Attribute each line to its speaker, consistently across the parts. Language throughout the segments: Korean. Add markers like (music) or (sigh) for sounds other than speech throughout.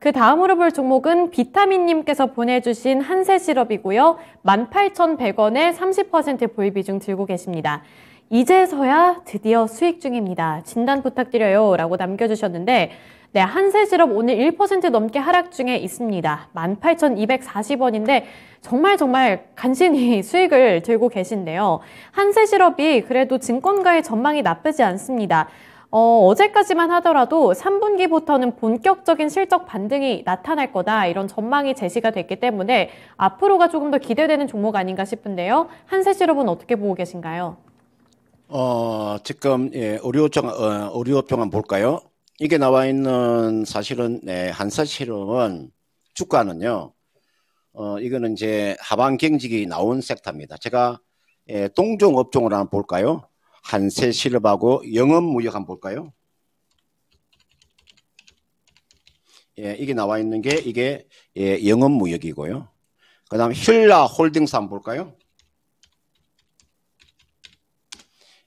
Speaker 1: 그 다음으로 볼 종목은 비타민님께서 보내주신 한세 시럽이고요. 18,100원에 30% 보유 비중 들고 계십니다. 이제서야 드디어 수익 중입니다. 진단 부탁드려요. 라고 남겨주셨는데 네, 한세시럽 오늘 1% 넘게 하락 중에 있습니다. 18,240원인데 정말 정말 간신히 (laughs) 수익을 들고 계신데요. 한세시럽이 그래도 증권가의 전망이 나쁘지 않습니다. 어, 어제까지만 하더라도 3분기부터는 본격적인 실적 반등이 나타날 거다 이런 전망이 제시가 됐기 때문에 앞으로가 조금 더 기대되는 종목 아닌가 싶은데요. 한세 실업은 어떻게 보고 계신가요?
Speaker 2: 어, 지금 예, 의료정, 어, 의료평 한 볼까요? 이게 나와 있는 사실은 네, 한사 실업은 주가는요. 어, 이거는 이제 하반 경직이 나온 섹터입니다. 제가 예, 동종 업종을 한번 볼까요? 한세 실업하고 영업 무역 한번 볼까요? 예, 이게 나와 있는 게 이게 예, 영업 무역이고요. 그다음 힐라 홀딩스 한번 볼까요?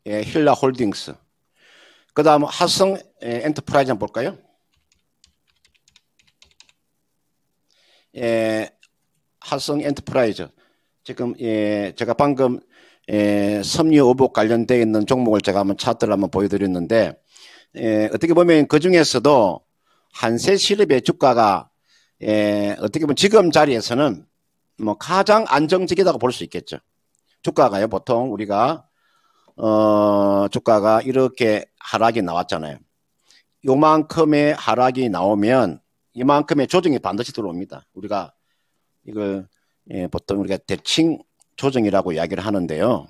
Speaker 2: 예, 힐라 홀딩스. 그다음 하성 예, 엔터프라이즈 한번 볼까요? 예, 하성 엔터프라이즈. 지금 예, 제가 방금 에, 섬유 의복 관련되어 있는 종목을 제가 한번 차트를 한번 보여드렸는데 에, 어떻게 보면 그 중에서도 한세 실업의 주가가 에, 어떻게 보면 지금 자리에서는 뭐 가장 안정적이다고볼 수 있겠죠. 주가가요 보통 우리가 어, 주가가 이렇게 하락이 나왔잖아요. 요만큼의 하락이 나오면 이만큼의 조정이 반드시 들어옵니다. 우리가 이걸 예, 보통 우리가 대칭 조정이라고 이야기를 하는데요.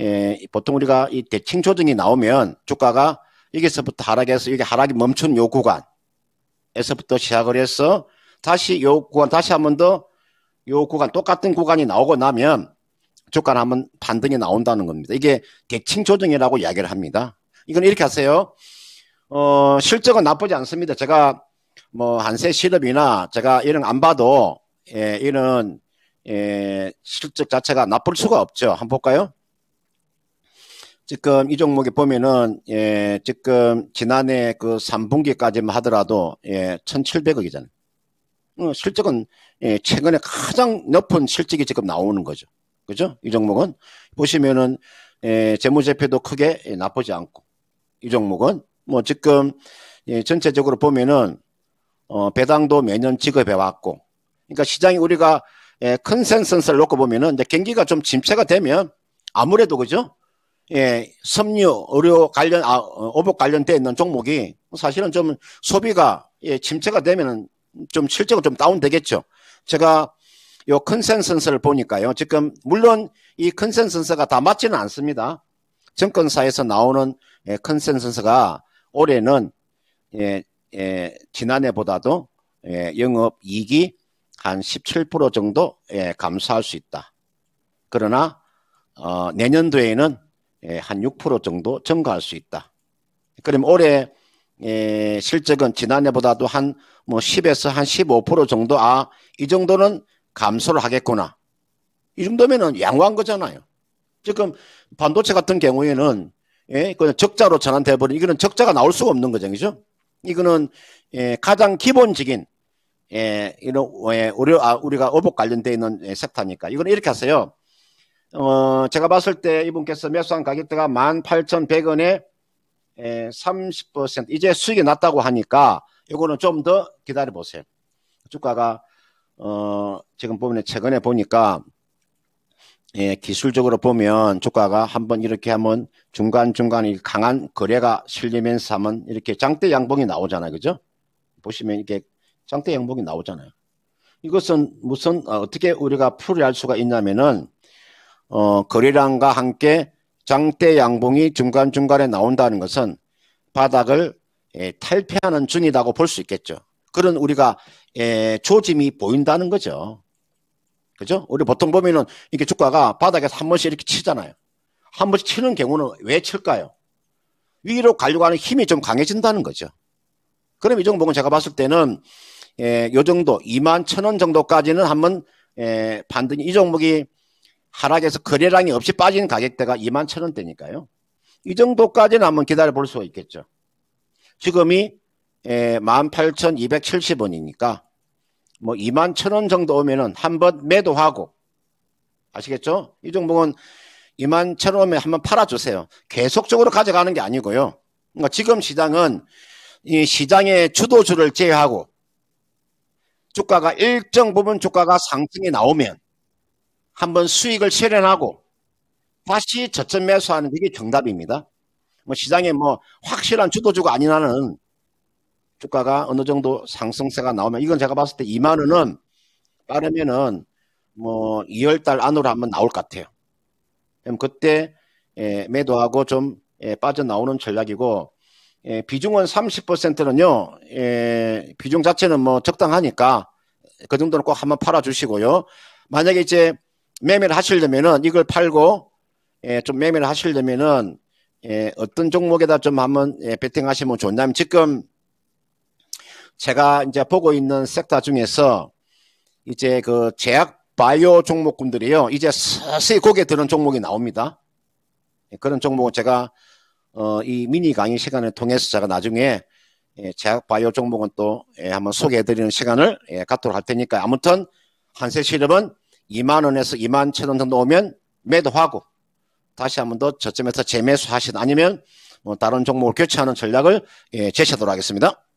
Speaker 2: 예, 보통 우리가 이 대칭 조정이 나오면 주가가 여기서부터 하락해서 여기 하락이 멈춘 요 구간에서부터 시작을 해서 다시 요 구간 다시 한번더 요 구간 똑같은 구간이 나오고 나면 주가는 한번 반등이 나온다는 겁니다. 이게 대칭 조정이라고 이야기를 합니다. 이건 이렇게 하세요. 어, 실적은 나쁘지 않습니다. 제가 뭐 한세 실업이나 제가 이런 안 봐도 예, 이런 예, 실적 자체가 나쁠 수가 없죠. 한번 볼까요? 지금 이 종목에 보면은 예, 지금 지난해 그 3분기까지만 하더라도 예, 1,700억이잖아요. 어, 실적은 예, 최근에 가장 높은 실적이 지금 나오는 거죠. 그죠? 이 종목은 보시면은 예, 재무제표도 크게 예, 나쁘지 않고 이 종목은 뭐 지금 예, 전체적으로 보면은 어, 배당도 매년 지급해 왔고 그러니까 시장이 우리가 예, 컨센서스를 놓고 보면은 이제 경기가 좀 침체가 되면 아무래도 그죠? 예, 섬유, 의료 관련, 아, 어복 관련되어 있는 종목이 사실은 좀 소비가 예, 침체가 되면은 좀 실적은 좀 다운되겠죠. 제가 요 컨센서스를 보니까요. 지금 물론 이 컨센서스가 다 맞지는 않습니다. 증권사에서 나오는 예, 컨센서스가 올해는 예, 예, 지난해보다도 예, 영업 이익이 한17% 정도 예, 감소할 수 있다. 그러나 어, 내년도에는 예, 한 6% 정도 증가할 수 있다. 그럼 올해 예, 실적은 지난해보다도 한뭐 10에서 한 15% 정도 아 이 정도는 감소를 하겠구나. 이 정도면은 양호한 거잖아요. 지금 반도체 같은 경우에는 예, 그냥 적자로 전환돼 버린 이거는 적자가 나올 수가 없는 거죠, 그죠? 이거는 예, 가장 기본적인 예, 이런, 예, 우리, 아, 우리가 어복 관련되어 있는 예, 섹터니까. 이건 이렇게 하세요. 어, 제가 봤을 때 이분께서 매수한 가격대가 18,100원에 예, 30% 이제 수익이 났다고 하니까 이거는 좀 더 기다려 보세요. 주가가 어, 지금 보면 최근에 보니까 예, 기술적으로 보면 주가가 한번 이렇게 하면 중간중간 강한 거래가 실리면서 하면 이렇게 장대 양봉이 나오잖아요. 그죠? 보시면 이게 렇 장대 양봉이 나오잖아요. 이것은 무슨 아, 어, 떻게 우리가 풀이할 수가 있냐면은 어, 거래량과 함께 장대 양봉이 중간 중간에 나온다는 것은 바닥을 예, 탈피하는 중이라고 볼 수 있겠죠. 그런 우리가 예, 조짐이 보인다는 거죠. 그죠? 우리 보통 보면은 이렇게 주가가 바닥에서 한 번씩 이렇게 치잖아요. 한 번씩 치는 경우는 왜 칠까요? 위로 가려고 하는 힘이 좀 강해진다는 거죠. 그럼 이 종목은 제가 봤을 때는 예, 요 정도 2만 천원 정도까지는 한번 예, 반드이이 종목이 하락해서 거래량이 없이 빠진 가격대가 2만 천 원대니까요. 이 정도까지는 한번 기다려 볼 수가 있겠죠. 지금이 예, 18,270원이니까 뭐 2만 천원 정도 오면은 한번 매도하고 아시겠죠? 이 종목은 2만 천 원에 한번 팔아주세요. 계속적으로 가져가는 게 아니고요. 그러니까 지금 시장은 이 시장의 주도주를 제외하고 주가가 일정 부분 주가가 상승이 나오면 한번 수익을 실현하고 다시 저점 매수하는 게 정답입니다. 뭐 시장에 뭐 확실한 주도주가 아니라는 주가가 어느 정도 상승세가 나오면 이건 제가 봤을 때 2만 원은 빠르면은 뭐 2월 달 안으로 한번 나올 것 같아요. 그럼 그때 예, 매도하고 좀 예, 빠져나오는 전략이고 예, 비중은 30%는요, 예, 비중 자체는 뭐 적당하니까 그 정도는 꼭 한번 팔아주시고요. 만약에 이제 매매를 하시려면은 이걸 팔고, 예, 좀 매매를 하시려면은, 예, 어떤 종목에다 좀 한번 예, 베팅하시면 좋냐면 지금 제가 이제 보고 있는 섹터 중에서 이제 그 제약 바이오 종목군들이요, 이제 서서히 고개 드는 종목이 나옵니다. 예, 그런 종목은 제가 어, 이 미니 강의 시간을 통해서 제가 나중에 예, 제약 바이오 종목은 또 예, 한번 소개해드리는 시간을 예, 갖도록 할 테니까 아무튼 한세 실험은 2만 원에서 2만 천원 정도 오면 매도하고 다시 한번 더 저점에서 재매수 하시든 아니면 뭐 다른 종목을 교체하는 전략을 예, 제시하도록 하겠습니다.